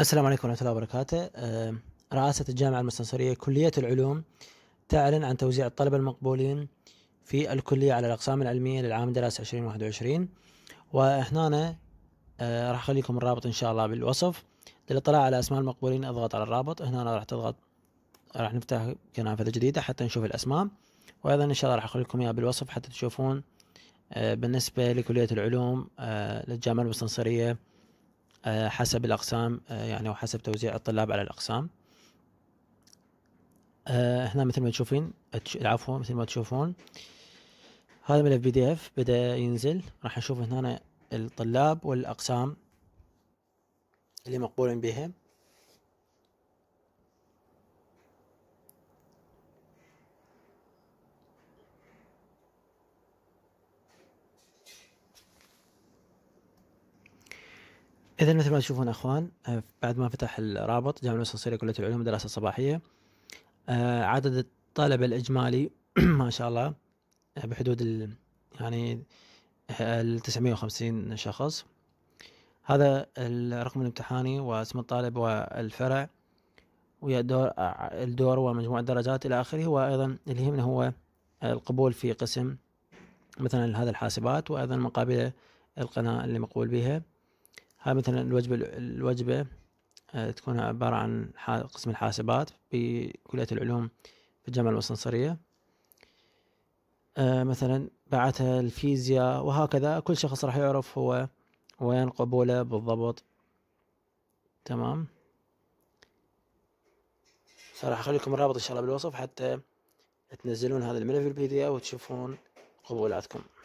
السلام عليكم ورحمة الله وبركاته آه، رئاسة الجامعة المستنصرية كلية العلوم تعلن عن توزيع الطلبة المقبولين في الكلية على الأقسام العلمية للعام الدراسي 2021 وهنا راح أخليكم الرابط إن شاء الله بالوصف للاطلاع على أسماء المقبولين اضغط على الرابط هنا راح تضغط راح نفتح كنافذة جديدة حتى نشوف الأسماء وأيضا إن شاء الله راح أخليكم إياها بالوصف حتى تشوفون آه، بالنسبة لكلية العلوم آه، للجامعة المستنصرية آه، حسب الأقسام آه، يعني وحسب توزيع الطلاب على الأقسام آه، هنا مثل ما تشوفين عفوا مثل ما تشوفون هذا ملف بي دي اف بدا ينزل راح نشوف هنا الطلاب والاقسام اللي مقبول بها اذا مثل ما تشوفون اخوان آه، بعد ما فتح الرابط جامعه الصيصليه كليه العلوم دراسه صباحيه آه، عدد الطلبه الاجمالي ما شاء الله آه، بحدود ال يعني ال 950 شخص هذا الرقم الامتحاني واسم الطالب والفرع ويا الدور الدور ومجموع الدرجات الى اخره وايضا اللي يهمنا هو القبول في قسم مثلا هذا الحاسبات وايضا مقابله القناه اللي مقبول بها هاي مثلا الوجبة الوجبة آه، تكون عبارة عن قسم الحاسبات بكلية العلوم بالجامعة المستنصرية آه، مثلا بعتها الفيزياء وهكذا كل شخص راح يعرف هو وين قبوله بالضبط تمام فراح اخليكم الرابط ان شاء الله بالوصف حتى تنزلون هذا الملف البي دي اف وتشوفون قبولاتكم